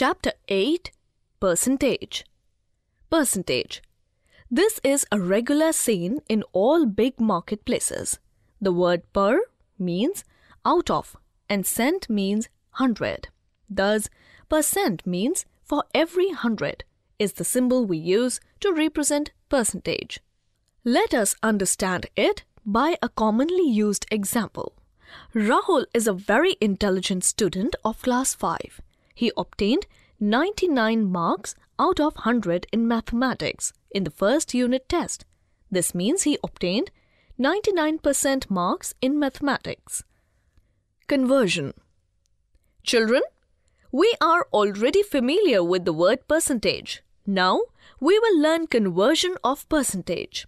Chapter 8 Percentage Percentage This is a regular scene in all big marketplaces. The word per means out of and cent means hundred. Thus, percent means for every hundred is the symbol we use to represent percentage. Let us understand it by a commonly used example. Rahul is a very intelligent student of class 5. He obtained 99 marks out of 100 in mathematics in the first unit test. This means he obtained 99% marks in mathematics. Conversion Children, we are already familiar with the word percentage. Now, we will learn conversion of percentage.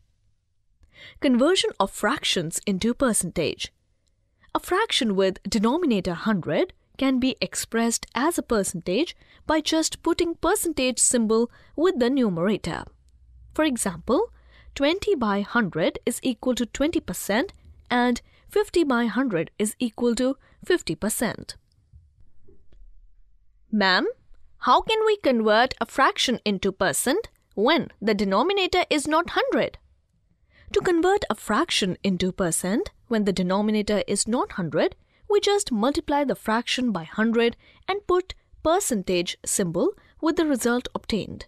Conversion of fractions into percentage. A fraction with denominator 100 can be expressed as a percentage by just putting percentage symbol with the numerator. For example, 20 by 100 is equal to 20% and 50 by 100 is equal to 50%. Ma'am, how can we convert a fraction into percent when the denominator is not 100? To convert a fraction into percent when the denominator is not 100, we just multiply the fraction by 100 and put percentage symbol with the result obtained.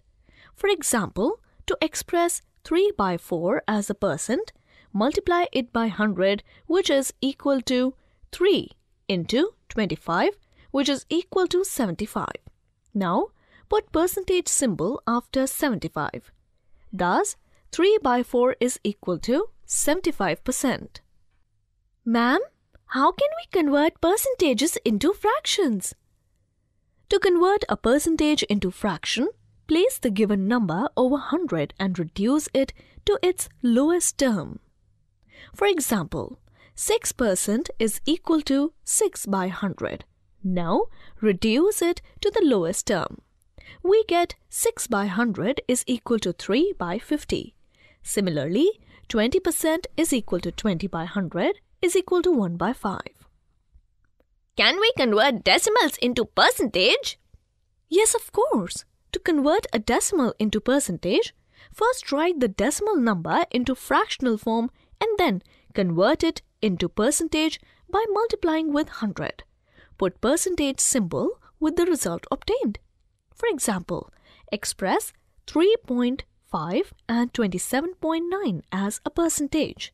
For example, to express 3 by 4 as a percent, multiply it by 100 which is equal to 3 into 25 which is equal to 75. Now, put percentage symbol after 75. Thus, 3 by 4 is equal to 75%. Ma'am, how can we convert percentages into fractions? To convert a percentage into fraction, place the given number over 100 and reduce it to its lowest term. For example, 6% is equal to 6 by 100. Now, reduce it to the lowest term. We get 6 by 100 is equal to 3 by 50. Similarly, 20% is equal to 20 by 100 is equal to 1 by 5. Can we convert decimals into percentage? Yes, of course. To convert a decimal into percentage, first write the decimal number into fractional form and then convert it into percentage by multiplying with 100. Put percentage symbol with the result obtained. For example, express 3.5 and 27.9 as a percentage.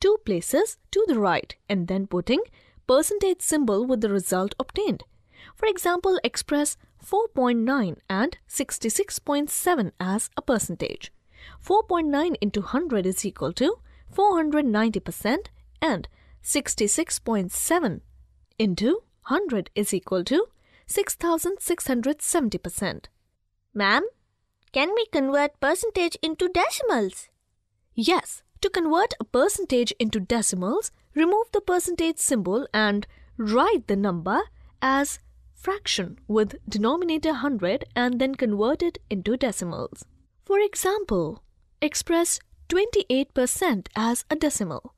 two places to the right and then putting percentage symbol with the result obtained. For example, express 4.9 and 66.7 as a percentage. 4.9 into 100 is equal to 490% and 66.7 into 100 is equal to 6670%. Ma'am, can we convert percentage into decimals? Yes, to convert a percentage into decimals, remove the percentage symbol and write the number as fraction with denominator 100 and then convert it into decimals. For example, express 28% as a decimal.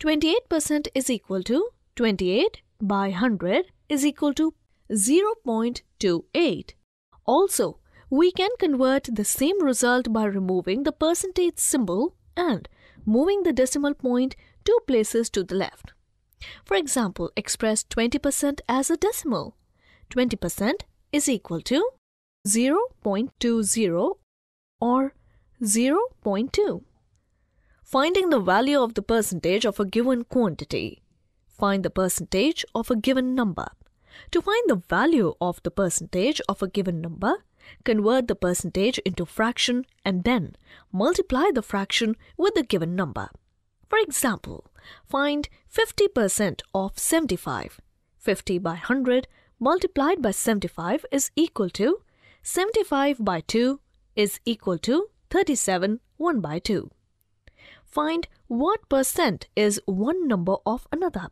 28% is equal to 28 by 100 is equal to 0.28. Also, we can convert the same result by removing the percentage symbol and moving the decimal point two places to the left. For example, express 20% as a decimal. 20% is equal to 0.20 or 0.2. Finding the value of the percentage of a given quantity. Find the percentage of a given number. To find the value of the percentage of a given number, convert the percentage into fraction and then multiply the fraction with the given number. For example, find 50% of 75. 50 by 100 multiplied by 75 is equal to 75 by 2 is equal to 37 1 by 2. Find what percent is one number of another.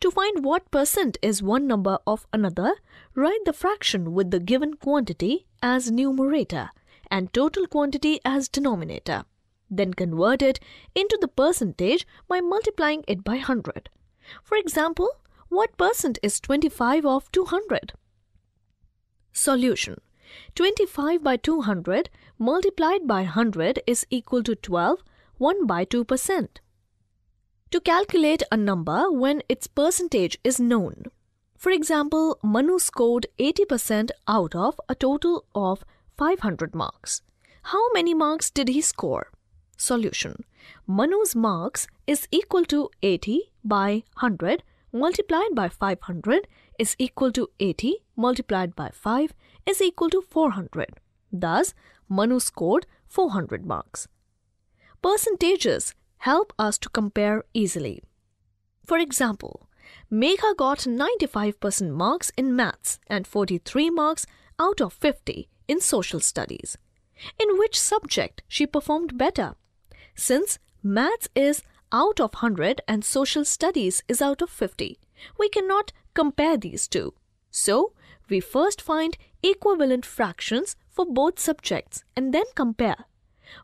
To find what percent is one number of another, write the fraction with the given quantity as numerator and total quantity as denominator, then convert it into the percentage by multiplying it by 100. For example, what percent is 25 of 200? Solution 25 by 200 multiplied by 100 is equal to 12, 1 by 2%. To calculate a number when its percentage is known, for example, Manu scored 80% out of a total of 500 marks. How many marks did he score? Solution Manu's marks is equal to 80 by 100 multiplied by 500 is equal to 80 multiplied by 5 is equal to 400. Thus, Manu scored 400 marks. Percentages help us to compare easily. For example, Megha got 95% marks in maths and 43 marks out of 50 in social studies. In which subject she performed better? Since maths is out of 100 and social studies is out of 50, we cannot compare these two. So, we first find equivalent fractions for both subjects and then compare.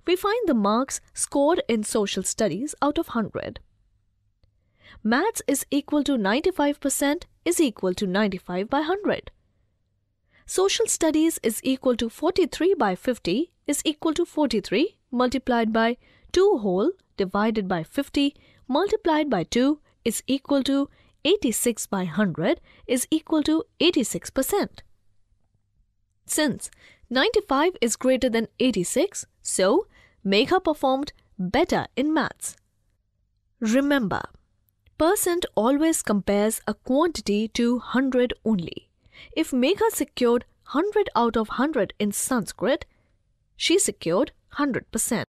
We find the marks scored in social studies out of 100 maths is equal to 95% is equal to 95 by 100. Social studies is equal to 43 by 50 is equal to 43 multiplied by 2 whole divided by 50 multiplied by 2 is equal to 86 by 100 is equal to 86%. Since 95 is greater than 86, so Megha performed better in maths. Remember, Percent always compares a quantity to 100 only. If Megha secured 100 out of 100 in Sanskrit, she secured 100%.